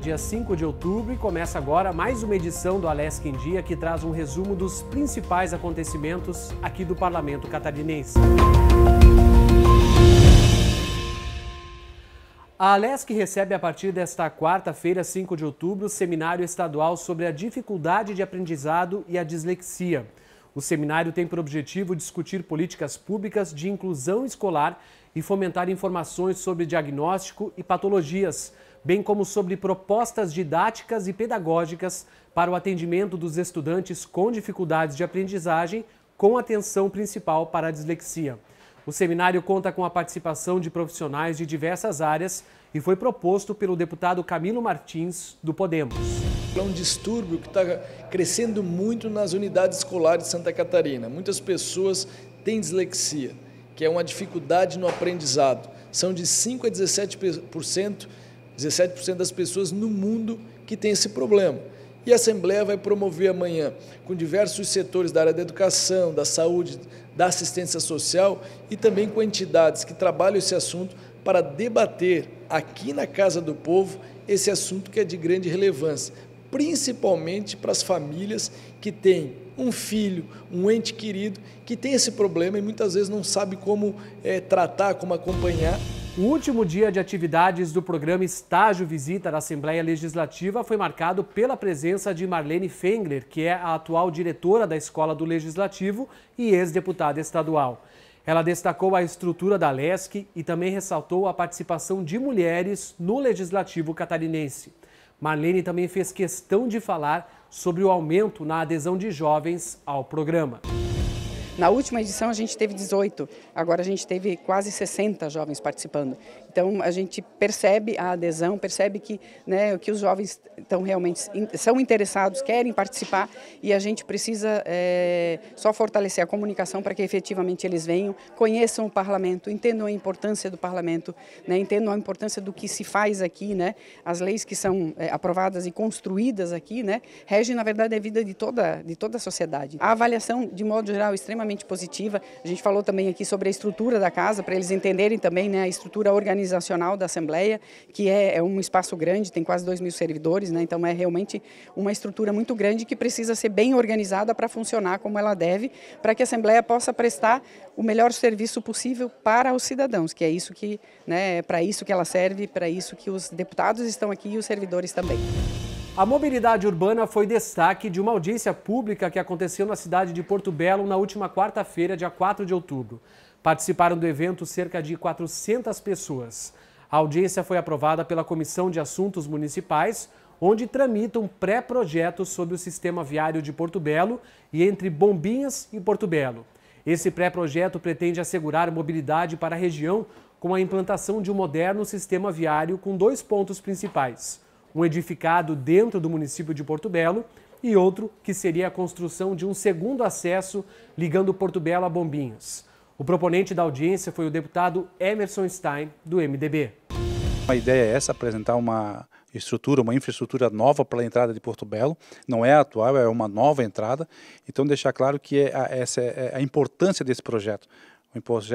dia 5 de outubro, e começa agora mais uma edição do Alesc em Dia que traz um resumo dos principais acontecimentos aqui do Parlamento Catarinense. A Alesc recebe a partir desta quarta-feira, 5 de outubro, o seminário estadual sobre a dificuldade de aprendizado e a dislexia. O seminário tem por objetivo discutir políticas públicas de inclusão escolar e fomentar informações sobre diagnóstico e patologias bem como sobre propostas didáticas e pedagógicas para o atendimento dos estudantes com dificuldades de aprendizagem, com atenção principal para a dislexia. O seminário conta com a participação de profissionais de diversas áreas e foi proposto pelo deputado Camilo Martins, do Podemos. É um distúrbio que está crescendo muito nas unidades escolares de Santa Catarina. Muitas pessoas têm dislexia, que é uma dificuldade no aprendizado. São de 5 a 17% 17% das pessoas no mundo que tem esse problema. E a Assembleia vai promover amanhã, com diversos setores da área da educação, da saúde, da assistência social e também com entidades que trabalham esse assunto, para debater aqui na Casa do Povo esse assunto que é de grande relevância, principalmente para as famílias que têm um filho, um ente querido que tem esse problema e muitas vezes não sabe como é, tratar, como acompanhar. O último dia de atividades do programa Estágio Visita da Assembleia Legislativa foi marcado pela presença de Marlene Fengler, que é a atual diretora da Escola do Legislativo e ex-deputada estadual. Ela destacou a estrutura da LESC e também ressaltou a participação de mulheres no Legislativo catarinense. Marlene também fez questão de falar sobre o aumento na adesão de jovens ao programa. Na última edição a gente teve 18, agora a gente teve quase 60 jovens participando. Então a gente percebe a adesão, percebe que, né, que os jovens estão realmente são interessados, querem participar e a gente precisa é, só fortalecer a comunicação para que efetivamente eles venham, conheçam o parlamento, entendam a importância do parlamento, né, entendam a importância do que se faz aqui, né, as leis que são é, aprovadas e construídas aqui, né, regem na verdade a vida de toda de toda a sociedade. A avaliação de modo geral extremamente positiva. A gente falou também aqui sobre a estrutura da casa para eles entenderem também né, a estrutura organizada organizacional da Assembleia, que é, é um espaço grande, tem quase 2 mil servidores, né? então é realmente uma estrutura muito grande que precisa ser bem organizada para funcionar como ela deve, para que a Assembleia possa prestar o melhor serviço possível para os cidadãos, que é isso que, né, é para isso que ela serve, para isso que os deputados estão aqui e os servidores também. A mobilidade urbana foi destaque de uma audiência pública que aconteceu na cidade de Porto Belo na última quarta-feira, dia 4 de outubro. Participaram do evento cerca de 400 pessoas. A audiência foi aprovada pela Comissão de Assuntos Municipais, onde tramitam pré-projetos sobre o sistema viário de Porto Belo e entre Bombinhas e Porto Belo. Esse pré-projeto pretende assegurar mobilidade para a região com a implantação de um moderno sistema viário com dois pontos principais: um edificado dentro do município de Porto Belo e outro que seria a construção de um segundo acesso ligando Porto Belo a Bombinhas. O proponente da audiência foi o deputado Emerson Stein, do MDB. A ideia é essa, apresentar uma estrutura, uma infraestrutura nova para a entrada de Porto Belo. Não é atual, é uma nova entrada. Então, deixar claro que é a, essa é, é a importância desse projeto.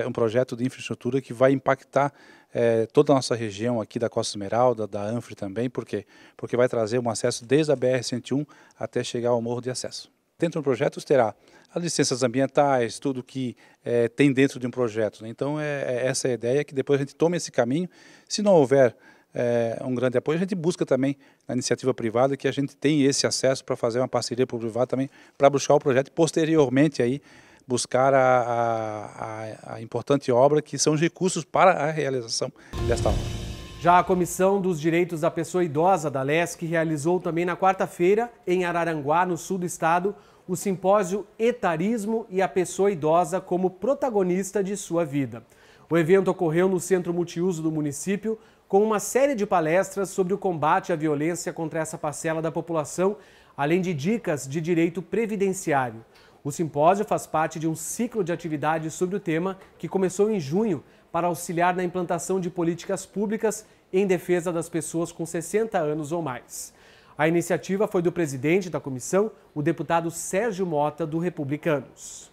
Um projeto de infraestrutura que vai impactar é, toda a nossa região aqui da Costa Esmeralda, da Anfre também. Por quê? Porque vai trazer um acesso desde a BR-101 até chegar ao Morro de Acesso. Dentro do projeto terá as licenças ambientais, tudo que é, tem dentro de um projeto. Né? Então, é, é, essa é a ideia, que depois a gente tome esse caminho. Se não houver é, um grande apoio, a gente busca também na iniciativa privada, que a gente tem esse acesso para fazer uma parceria o privada também, para buscar o projeto e posteriormente aí buscar a, a, a importante obra, que são os recursos para a realização desta obra. Já a Comissão dos Direitos da Pessoa Idosa da LESC realizou também na quarta-feira, em Araranguá, no sul do estado, o simpósio Etarismo e a Pessoa Idosa como Protagonista de Sua Vida. O evento ocorreu no Centro Multiuso do município, com uma série de palestras sobre o combate à violência contra essa parcela da população, além de dicas de direito previdenciário. O simpósio faz parte de um ciclo de atividades sobre o tema que começou em junho, para auxiliar na implantação de políticas públicas em defesa das pessoas com 60 anos ou mais. A iniciativa foi do presidente da comissão, o deputado Sérgio Mota, do Republicanos.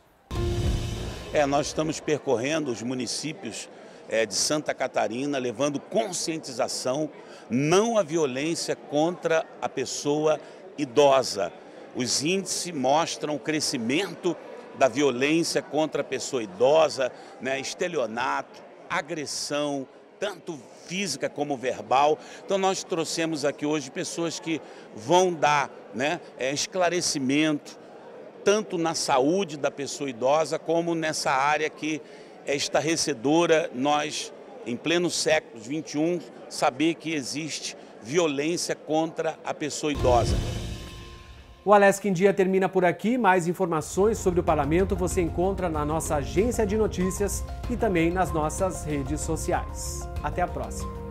É, nós estamos percorrendo os municípios é, de Santa Catarina, levando conscientização, não à violência contra a pessoa idosa. Os índices mostram o crescimento da violência contra a pessoa idosa, né, estelionato, agressão, tanto física como verbal. Então nós trouxemos aqui hoje pessoas que vão dar né, é, esclarecimento, tanto na saúde da pessoa idosa, como nessa área que é estarrecedora, nós, em pleno século XXI, saber que existe violência contra a pessoa idosa. O Alesc em Dia termina por aqui. Mais informações sobre o parlamento você encontra na nossa agência de notícias e também nas nossas redes sociais. Até a próxima!